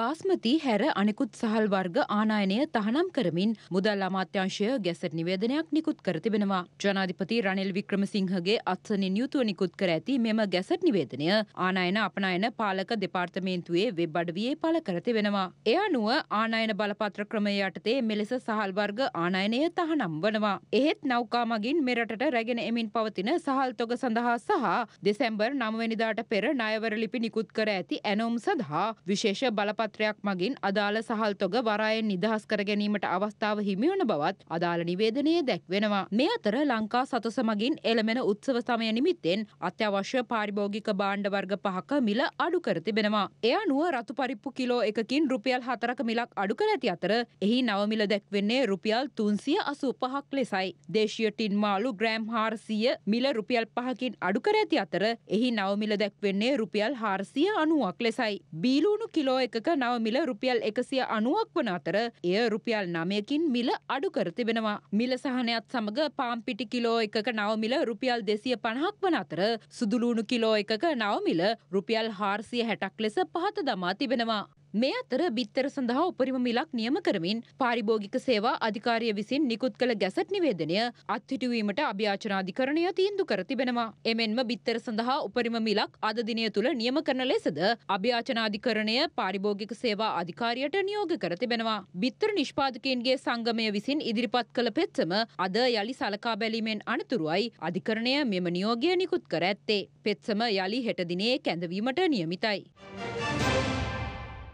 බාස්මති හැර අනෙකුත් සහල් වර්ග ආනායනය තහනම් කරමින් මුදල් අමාත්‍යංශය ගැසට නිවේදනයක් නිකුත් කර තිබෙනවා. ජනාධිපති රනිල් වික්‍රමසිංහගේ අත්සනින් යුතුව නිකුත් කර ඇති මෙම ගැසට නිවේදනය ආනායන අපනයන පාලක දෙපාර්තමේන්තුවේ වෙබ් අඩවියේ පළ කර තිබෙනවා. එය අනුව ආනායන බලපත්‍ර ක්‍රමය යටතේ මෙලෙස සහල් වර්ග ආනායනය තහනම් වනවා. එහෙත් නෞකා මගින් මෙරටට රැගෙන එමින් පවතින සහල් තොග සඳහා සහ දෙසැම්බර් 9 වෙනිදාට පෙර ණයවර ලිපි නිකුත් කර ඇති ඇනොම් සඳහා විශේෂ බලපත්‍ර පත්‍රයක් මගින් අදාළ සහල්තොග වරායෙන් නිදහස් කර ගැනීමට අවස්ථාව හිමිවන බවත් අදාළ නිවේදනයේ දැක්වෙනවා. මේ අතර ලංකා සතස මගින් එළමෙන උත්සව සමය නිමිත්තෙන් අත්‍යවශ්‍ය පාරිභෝගික භාණ්ඩ වර්ග පහක මිල අඩු කර තිබෙනවා. එය අනුව රතු පරිප්පු කිලෝ එකකින් රුපියල් හතරක මිලක් අඩු කර ඇති අතර එහි නවමිල දැක්වෙන්නේ රුපියල් තුන්සිය අසූ පහක් ලෙසයි. දේශීය ටින් මාලු ග්‍රෑම් හාරසිය මිල රුපියල් පහකින් අඩු කර ඇති අතර එහි නවමිල දැක්වෙන්නේ රුපියල් හාරසිය අනුවක් ලෙසයි. බීලූුණු කිලෝ එකක නව මිල රුපියල් එකසිය අනුවක් වන අතර එය රුපියල් නමයකින් මිල අඩු කර තිබෙනවා. මිල සහනයත් සමඟ පාම්පිටි කිලෝ එකක නවමිල රුපියල් දෙසිය පණහක් වන අතර සුදුලූුණු කිලෝ එකක නවමිල රුපියල් හාර්සිය හැටක් ලෙස පහත දමා තිබෙනවා. මේ අතර බිත්තර සඳහා උපරිම මිලක් නියම කරමින් පාරිභෝගික සේවා අධිකාරිය විසින් නිකුත් කළ ගැසට් නිවේදනය අත්හිටුවීමට අභ්‍යාචනාධිකරණය තීන්දු කර තිබෙනවා. එමෙන්ම බිත්තර සඳහා උපරිම මිලක් අද දිනය තුළ නියම කරන ලෙසද අභ්‍යාචනාධිකරණය පාරිභෝගික සේවා අධිකාරියට නියෝග කර තිබෙනවා. බිත්තර නිෂ්පාදකයන්ගේ සංගමය විසින් ඉදිරිපත් කළ පෙත්සම අද යළි සලකා බැලීමෙන් අනතුරුවයි අධිකරණය මෙම නියෝගය නිකුත් කර ඇත්තේ. පෙත්සම යළි හෙටදිනේ කැඳවීමට නියමිතයි.